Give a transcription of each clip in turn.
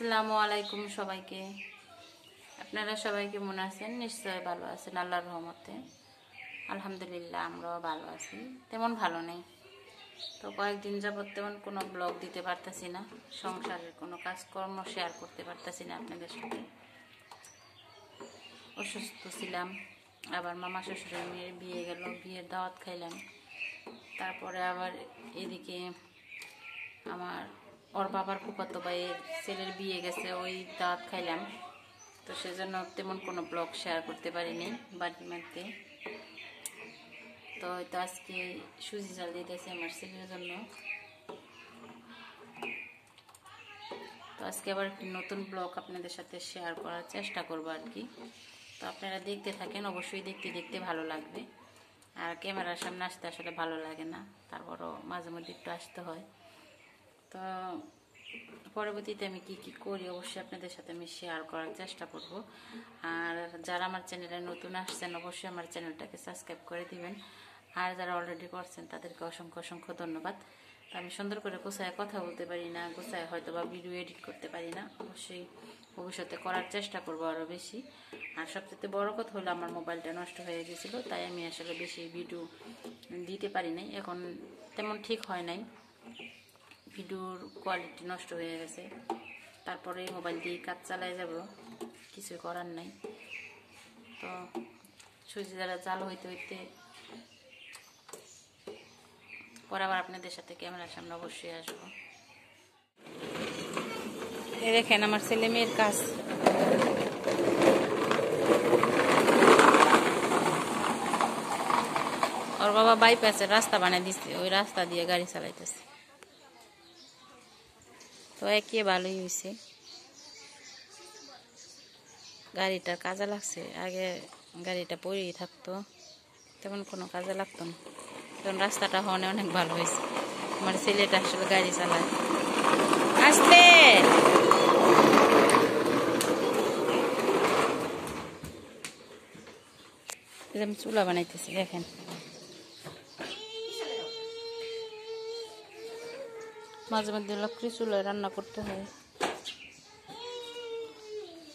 আসসালামু আলাইকুম সবাইকে আপনারা সবাই কেমন আছেন নিশ্চয় ভালো আছেন আল্লাহর রহমতে আলহামদুলিল্লাহ আমরাও ভালো আছি তেমন ভালো নেই তো কয়েকদিন যাবৎ তেমন কোনো ব্লগ দিতে পারতাছি না সংসারের কোনো কাজকর্ম শেয়ার করতে পারতাছি না আপনাদের সাথে অসুস্থ ছিলাম আবার মামা শ্বশুরের মেয়ের বিয়ে গেল বিয়ের দাওয়াত খাইলাম তারপরে আবার এদিকে আমার ওর বাবার ফুপাতো ভাই ছেলের বিয়ে গেছে ওই দাঁত খাইলাম তো সেজন্য তেমন কোনো ব্লগ শেয়ার করতে পারিনি বাড়ির মধ্যে তো হয়তো আজকে সুজি জাল দিতেছে আমার ছেলের জন্য তো আজকে আবার একটি নতুন ব্লগ আপনাদের সাথে শেয়ার করার চেষ্টা করব আর কি তো আপনারা দেখতে থাকেন অবশ্যই দেখতে দেখতে ভালো লাগবে আর ক্যামেরার সামনে আসতে আসলে ভালো লাগে না তারপরও মাঝে মধ্যে একটু আসতে হয় তো পরবর্তীতে আমি কি কি করি অবশ্যই আপনাদের সাথে আমি শেয়ার করার চেষ্টা করব আর যারা আমার চ্যানেলে নতুন আসছেন অবশ্যই আমার চ্যানেলটাকে সাবস্ক্রাইব করে দিবেন আর যারা অলরেডি করছেন তাদেরকে অসংখ্য অসংখ্য ধন্যবাদ তো আমি সুন্দর করে গোসায় কথা বলতে পারি না গোসায় হয়তো বা ভিডিও এডিট করতে পারি না অবশ্যই ভবিষ্যতে করার চেষ্টা করব আরও বেশি আর সবচেয়ে বড় কথা হলো আমার মোবাইলটা নষ্ট হয়ে গেছিলো তাই আমি আসলে বেশি ভিডিও দিতে পারি নাই এখন তেমন ঠিক হয় নাই ভিডিওর কোয়ালিটি নষ্ট হয়ে গেছে তারপরে মোবাইল দিয়ে কাজ চালায় যাব কিছু করার নাই তো সুজি দ্বারা চাল হইতে হইতে পরে আবার আপনাদের সাথে ক্যামেরার সামনে অবশ্যই আসবো এ দেখেন আমার ছেলে মেয়ের কাজ ওর বাবা বাইপাসের রাস্তা বানিয়ে দিচ্ছে ওই রাস্তা দিয়ে গাড়ি চালাইতেছে তো একে ভালোই হয়েছে গাড়িটা কাজে লাগছে আগে গাড়িটা পড়েই থাকতো তেমন কোনো কাজে লাগতো না তখন রাস্তাটা হওয়া অনেক ভালো হয়েছে আমার ছেলেটা আসলে গাড়ি চালায় আসতে চুলা বানাইতেছি দেখেন মাঝে মাঝে লক্ষ্মী চুলায় রান্না করতে হয়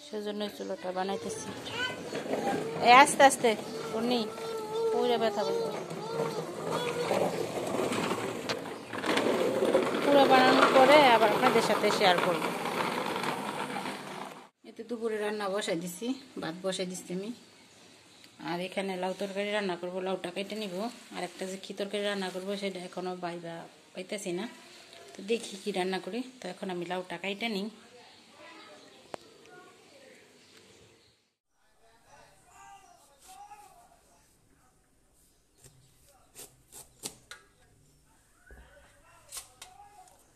সেজন্যই চুলোটা বানাইতেছি এই আস্তে আস্তে উনি পুরে ব্যথা বলবো পুরো বানানোর পরে আবার আপনাদের সাথে শেয়ার করবো এতে দুপুরে রান্না বসাই দিছি ভাত বসাই দিচ্ছি আমি আর এখানে লাউ তরকারি রান্না করবো লাউটা কেটে নিব আর একটা যে খি তরকারি রান্না করবো সেটা এখনও বাইবা পাইতেছি না তো দেখি কি রান্না করে তো এখন আমি লাউ টাকাইটা নিই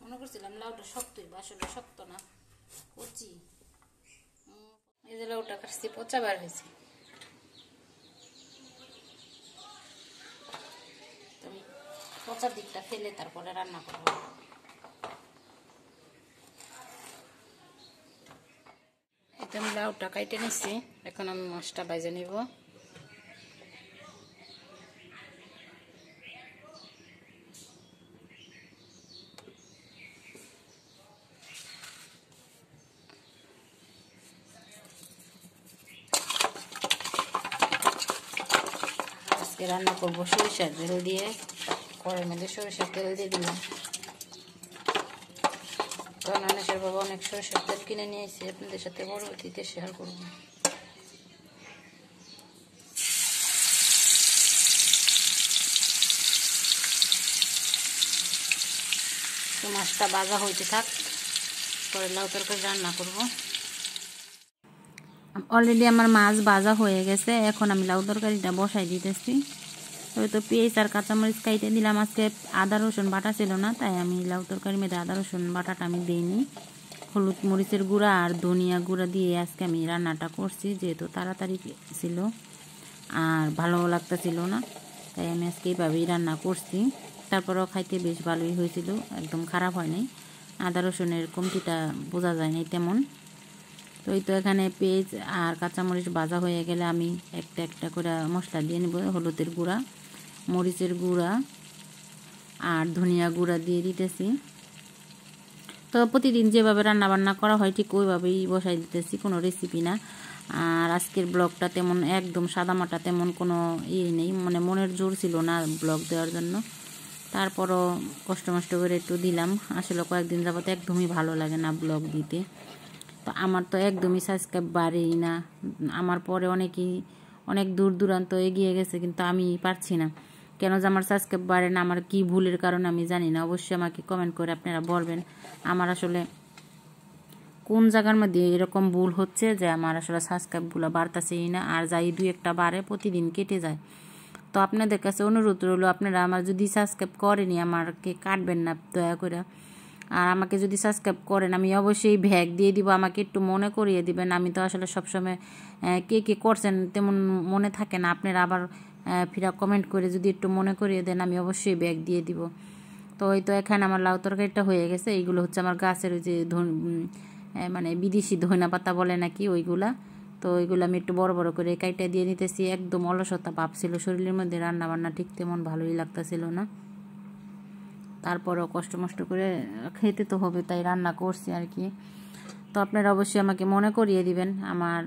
মনে করছিলাম লাউটা শক্তই বাসনটা শক্ত না কচি এই যে লাউটা কাটছি পচা বার হয়েছে পচার দিকটা ফেলে তারপরে রান্না করবো তো আমি লাউটা কাইটে নিছি এখন আমি মাছটা বাইজে নিব রান্না করবো সরিষার তেল দিয়ে কড়ের মধ্যে সরিষার তেল দিয়ে দিলাম বাবা অনেক সরষের তেল কিনে আপনাদের সাথে পরবর্তীতে শেয়ার করব মাছটা বাজা হইতে থাক পরে লাউ তরকারি রান্না করব অলরেডি আমার মাছ বাজা হয়ে গেছে এখন আমি লাউ তরকারিটা বসাই দিতেছি তবে তো পেঁয়াজ আর কাঁচামরিচ খাইতে দিলাম আজকে আদা রসুন বাটা ছিল না তাই আমি লাউ তরকারি মেয়েদের আদা রসুন বাটাটা আমি দিইনি হলুদ মরিচের গুঁড়া আর ধনিয়া গুঁড়া দিয়ে আজকে আমি রান্নাটা করছি যেহেতু তাড়াতাড়ি ছিল আর ভালো লাগতেছিল না তাই আমি আজকে এইভাবেই রান্না করছি তারপরেও খাইতে বেশ ভালোই হয়েছিল একদম খারাপ হয়নি আদা রসুনের কমতিটা বোঝা যায়নি তেমন তো এই তো এখানে পেঁয়াজ আর কাঁচামরিচ ভাজা হয়ে গেলে আমি একটা একটা করে মশলা দিয়ে নেব হলুদের গুঁড়া মরিচের গুঁড়া আর ধনিয়া গুঁড়া দিয়ে দিতেছি তো প্রতিদিন যেভাবে রান্না বান্না করা হয় ঠিক ওইভাবেই বসাই দিতেছি কোনো রেসিপি না আর আজকের ব্লগটা তেমন একদম সাদামাটা তেমন কোনো ইয়ে নেই মানে মনের জোর ছিল না ব্লগ দেওয়ার জন্য তারপরও কষ্ট মষ্ট করে একটু দিলাম আসলে কয়েকদিন যাবতে একদমই ভালো লাগে না ব্লগ দিতে তো আমার তো একদমই সাবস্ক্রাইব বাড়েই না আমার পরে অনেকেই অনেক দূর দূরান্ত এগিয়ে গেছে কিন্তু আমি পারছি না কেন যে আমার সাবস্ক্রাইব বাড়ে না আমার কি ভুলের কারণ আমি জানি না অবশ্যই আমাকে কমেন্ট করে আপনারা বলবেন আমার আসলে কোন জায়গার মধ্যে এরকম ভুল হচ্ছে যে আমার আসলে সাবস্ক্রাইবগুলো বাড়তেছেই না আর যাই দুই একটা বাড়ে প্রতিদিন কেটে যায় তো আপনাদের কাছে অনুরোধ রইল আপনারা আমার যদি সাবস্ক্রাইব করেনি আমারকে কাটবেন না দয়া করে আর আমাকে যদি সাবস্ক্রাইব করেন আমি অবশ্যই ভ্যাগ দিয়ে দিব আমাকে একটু মনে করিয়ে দিবেন আমি তো আসলে সবসময় কে কে করছেন তেমন মনে থাকে না আপনারা আবার ফিরা কমেন্ট করে যদি একটু মনে করিয়ে দেন আমি অবশ্যই ব্যাগ দিয়ে দিব তো ওই তো এখানে আমার লাউ তরকারিটা হয়ে গেছে এইগুলো হচ্ছে আমার গাছের ওই যে মানে বিদেশি ধনা পাতা বলে নাকি ওইগুলা তো ওইগুলো আমি একটু বড় বড় করে কাইটা দিয়ে নিতেছি একদম অলসতা ভাব ছিল শরীরের মধ্যে রান্না বান্না ঠিক তেমন ভালোই লাগতেছিল না তারপরও কষ্ট মষ্ট করে খেতে তো হবে তাই রান্না করছি আর কি তো আপনারা অবশ্যই আমাকে মনে করিয়ে দিবেন আমার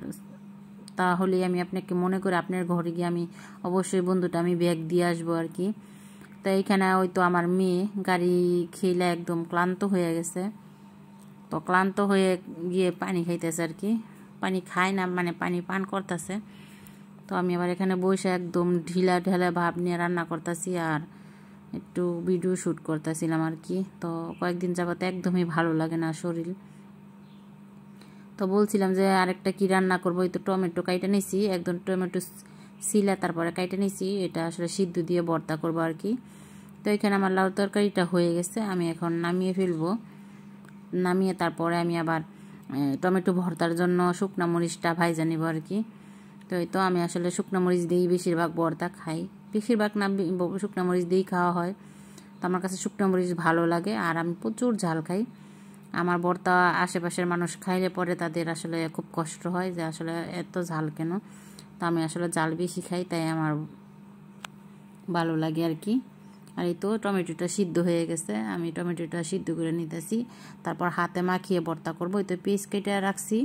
তাহলেই আমি আপনাকে মনে করে আপনার ঘরে গিয়ে আমি অবশ্যই বন্ধুটা আমি ব্যাগ দিয়ে আসবো আর কি তো এইখানে তো আমার মেয়ে গাড়ি খেলে একদম ক্লান্ত হয়ে গেছে তো ক্লান্ত হয়ে গিয়ে পানি খাইতেছে আর কি পানি খায় না মানে পানি পান করতেছে তো আমি আবার এখানে বসে একদম ঢিলা ঢেলা ভাব নিয়ে রান্না করতেছি আর একটু ভিডিও শ্যুট করতেছিলাম আর কি তো কয়েকদিন যাবত একদমই ভালো লাগে না শরীর তো বলছিলাম যে আরেকটা কি রান্না করবো এই তো টমেটো কাইটে নিয়েছি একদম টমেটো শিলা তারপরে কাইটে নিয়েছি এটা আসলে সিদ্ধ দিয়ে বর্তা করবো আর কি তো এখানে আমার লাউ তরকারিটা হয়ে গেছে আমি এখন নামিয়ে ফেলবো নামিয়ে তারপরে আমি আবার টমেটো ভর্তার জন্য শুকনা মরিচটা ভাইজা জানিব আর কি তো এই তো আমি আসলে শুকনো মরিচ দিয়েই বেশিরভাগ ভর্তা খাই বেশিরভাগ নাম শুকনা মরিচ দিয়েই খাওয়া হয় তো আমার কাছে শুকনো মরিচ ভালো লাগে আর আমি প্রচুর ঝাল খাই আমার বর্তা আশেপাশের মানুষ খাইলে পরে তাদের আসলে খুব কষ্ট হয় যে আসলে এত ঝাল কেন তো আমি আসলে ঝাল বেশি খাই তাই আমার ভালো লাগে আর কি আর এই তো টমেটোটা সিদ্ধ হয়ে গেছে আমি টমেটোটা সিদ্ধ করে নিতেছি তারপর হাতে মাখিয়ে বর্তা করবো এই তো পিস কেটে রাখছি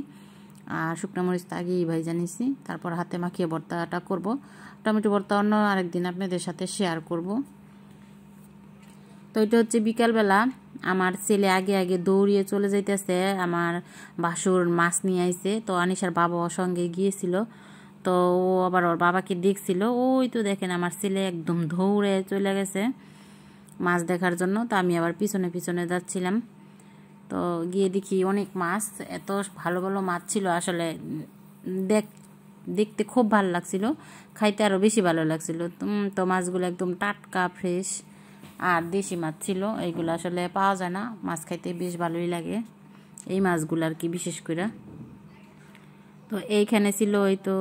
আর শুকনো মরিচটা আগে ভাই জানিয়েছি তারপর হাতে মাখিয়ে ভর্তাটা করব টমেটো ভর্তা অন্য আরেকদিন আপনাদের সাথে শেয়ার করব তো এটা হচ্ছে বিকালবেলা আমার ছেলে আগে আগে দৌড়িয়ে চলে যাইতেছে আমার বাসুর মাছ নিয়ে আইছে তো আনিসার বাবা সঙ্গে গিয়েছিল তো ও আবার ওর বাবাকে দেখছিল ওই তো দেখেন আমার ছেলে একদম ধৌড়ে চলে গেছে মাছ দেখার জন্য তো আমি আবার পিছনে পিছনে যাচ্ছিলাম তো গিয়ে দেখি অনেক মাছ এত ভালো ভালো মাছ ছিল আসলে দেখ দেখতে খুব ভালো লাগছিল খাইতে আরও বেশি ভালো লাগছিল তো মাছগুলো একদম টাটকা ফ্রেশ আর দেশি মাছ ছিল এইগুলো আসলে পাওয়া যায় না মাছ খাইতে বেশ ভালোই লাগে এই মাছগুলো আর কি বিশেষ করে তো এইখানে ছিল ওই তো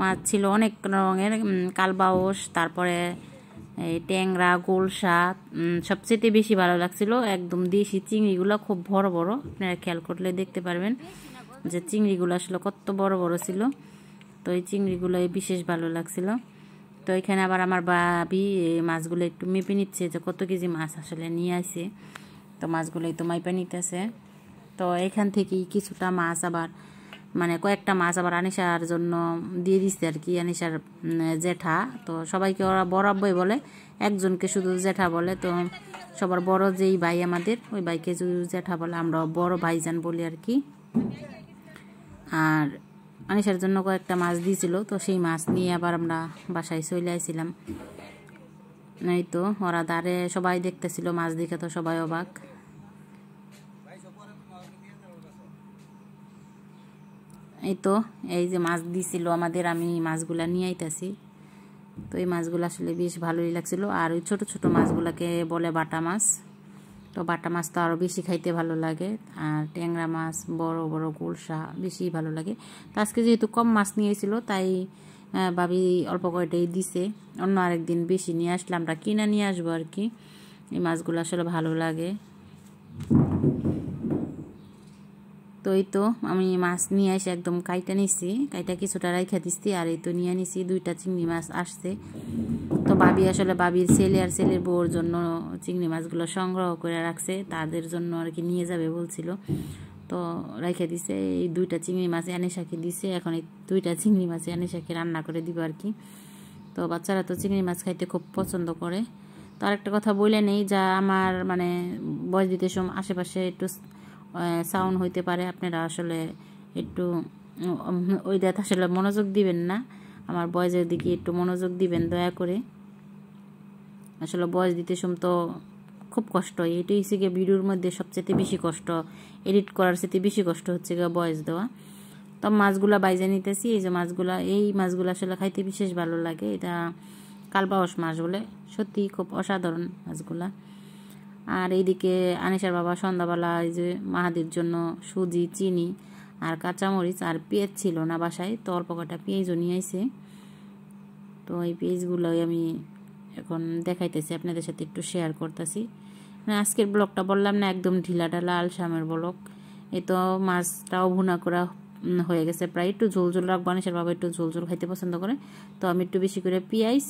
মাছ ছিল অনেক রঙের কালবাউস তারপরে এই ট্যাংরা গোলসা সবচেয়ে বেশি ভালো লাগছিল একদম দেশি চিংড়িগুলো খুব বড় বড় আপনারা খেয়াল করলে দেখতে পারবেন যে চিংড়িগুলো আসলে কত বড় বড় ছিল তো এই চিংড়িগুলো বিশেষ ভালো লাগছিল তো এখানে আবার আমার ভাবি মাছগুলো একটু মেপে নিচ্ছে যে কত কেজি মাছ আসলে নিয়ে আসে তো মাছগুলো তো মাইপা নিতেছে তো এখান থেকেই কিছুটা মাছ আবার মানে কয়েকটা মাছ আবার আনিসার জন্য দিয়ে দিচ্ছে আর কি আনিসার জেঠা তো সবাইকে ওরা বড় আব্বই বলে একজনকে শুধু জেঠা বলে তো সবার বড় যেই ভাই আমাদের ওই ভাইকে শুধু জেঠা বলে আমরা বড় যান বলি আর কি আর আনিসার জন্য কয়েকটা মাছ দিয়েছিল তো সেই মাছ নিয়ে আবার আমরা বাসায় চলে আসছিলাম নাই তো ওরা দাঁড়ে সবাই দেখতেছিল মাছ দেখে তো সবাই অবাক এই তো এই যে মাছ দিছিল আমাদের আমি মাছগুলা নিয়ে আইতাছি তো এই মাছগুলো আসলে বেশ ভালোই লাগছিল আর ওই ছোটো ছোটো মাছগুলোকে বলে বাটা মাছ তো বাটা মাছ তো আরও বেশি খাইতে ভালো লাগে আর ট্যাংরা মাছ বড় বড় গোলসা বেশি ভালো লাগে তো আজকে যেহেতু কম মাছ নিয়েছিল তাই ভাবি অল্প কয়টাই দিছে অন্য দিন বেশি নিয়ে আসলে আমরা কিনা নিয়ে আসবো আর কি এই মাছগুলো আসলে ভালো লাগে তো এই তো আমি মাছ নিয়ে এসে একদম কাইটা নিছি কাইটা কিছুটা রাইখা দিচ্ছি আর এই তো নিয়ে নিছি দুইটা চিংড়ি মাছ আসছে তো বাবি আসলে বাবির ছেলে আর ছেলের বউর জন্য চিংড়ি মাছগুলো সংগ্রহ করে রাখছে তাদের জন্য আর কি নিয়ে যাবে বলছিল তো রাইখা দিছে এই দুইটা চিংড়ি মাছ অ্যানেশাকে দিছে এখন এই দুইটা চিংড়ি মাছ অ্যানেশাকে রান্না করে দিব আর কি তো বাচ্চারা তো চিংড়ি মাছ খাইতে খুব পছন্দ করে তো আরেকটা কথা বলে নেই যা আমার মানে বয়স দিতে সময় আশেপাশে একটু সাউন্ড হইতে পারে আপনারা আসলে একটু ওই দেখ আসলে মনোযোগ দিবেন না আমার বয়সের দিকে একটু মনোযোগ দিবেন দয়া করে আসলে বয়স দিতে সম তো খুব কষ্ট এটাই হচ্ছে গিয়ে ভিডিওর মধ্যে সবচেয়ে বেশি কষ্ট এডিট করার সাথে বেশি কষ্ট হচ্ছে গিয়ে বয়স দেওয়া তো মাছগুলা বাইজে নিতেছি এই যে মাছগুলা এই মাছগুলো আসলে খাইতে বিশেষ ভালো লাগে এটা কালবাওস মাছ বলে সত্যি খুব অসাধারণ মাছগুলা আর এইদিকে আনিসার বাবা সন্ধ্যাবেলা এই যে মাহাদির জন্য সুজি চিনি আর কাঁচামরিচ আর পেঁয়াজ ছিল না বাসায় তো অল্প কটা পেঁয়াজও নিয়ে আসে তো এই পেঁয়াজগুলোই আমি এখন দেখাইতেছি আপনাদের সাথে একটু শেয়ার করতেছি মানে আজকের ব্লগটা বললাম না একদম ঢিলা ঢালা আলসামের ব্লগ এ তো মাছটাও ভুনা করা হয়ে গেছে প্রায় একটু ঝোল ঝোল রাখবো আনিসের বাবা একটু ঝোল ঝোল খাইতে পছন্দ করে তো আমি একটু বেশি করে পেঁয়াজ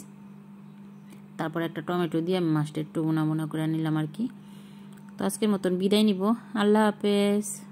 তারপর একটা টমেটো দিয়ে আমি মাছটা একটু বোনা বোনা করে নিলাম আর কি তো আজকের মতন বিদায় নিব আল্লাহ হাফেজ